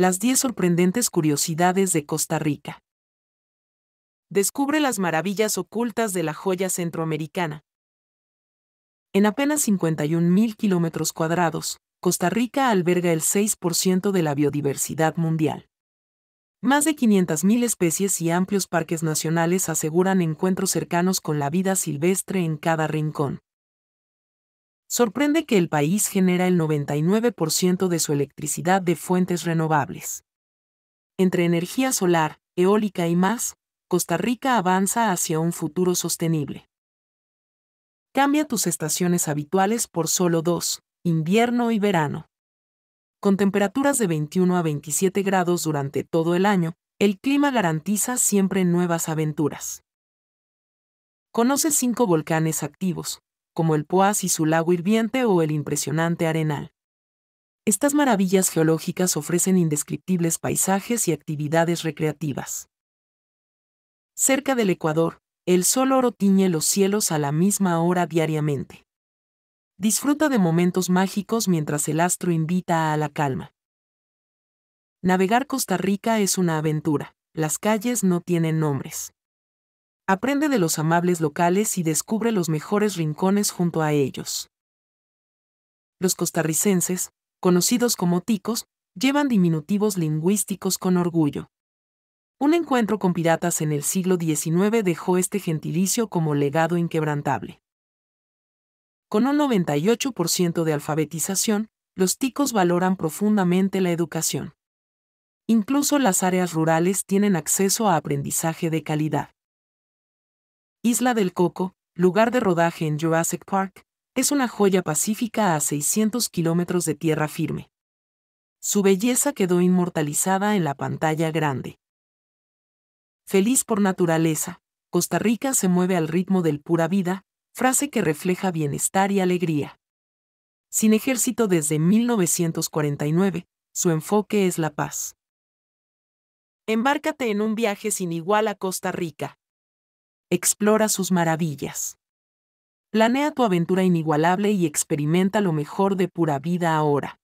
Las 10 sorprendentes curiosidades de Costa Rica. Descubre las maravillas ocultas de la joya centroamericana. En apenas 51.000 kilómetros cuadrados, Costa Rica alberga el 6% de la biodiversidad mundial. Más de 500.000 especies y amplios parques nacionales aseguran encuentros cercanos con la vida silvestre en cada rincón. Sorprende que el país genera el 99% de su electricidad de fuentes renovables. Entre energía solar, eólica y más, Costa Rica avanza hacia un futuro sostenible. Cambia tus estaciones habituales por solo dos, invierno y verano. Con temperaturas de 21 a 27 grados durante todo el año, el clima garantiza siempre nuevas aventuras. Conoce cinco volcanes activos, como el Poás y su lago hirviente o el impresionante arenal. Estas maravillas geológicas ofrecen indescriptibles paisajes y actividades recreativas. Cerca del Ecuador, el sol oro tiñe los cielos a la misma hora diariamente. Disfruta de momentos mágicos mientras el astro invita a la calma. Navegar Costa Rica es una aventura. Las calles no tienen nombres. Aprende de los amables locales y descubre los mejores rincones junto a ellos. Los costarricenses, conocidos como ticos, llevan diminutivos lingüísticos con orgullo. Un encuentro con piratas en el siglo XIX dejó este gentilicio como legado inquebrantable. Con un 98% de alfabetización, los ticos valoran profundamente la educación. Incluso las áreas rurales tienen acceso a aprendizaje de calidad. Isla del Coco, lugar de rodaje en Jurassic Park, es una joya pacífica a 600 kilómetros de tierra firme. Su belleza quedó inmortalizada en la pantalla grande. Feliz por naturaleza, Costa Rica se mueve al ritmo del pura vida, frase que refleja bienestar y alegría. Sin ejército desde 1949, su enfoque es la paz. Embárcate en un viaje sin igual a Costa Rica explora sus maravillas. Planea tu aventura inigualable y experimenta lo mejor de pura vida ahora.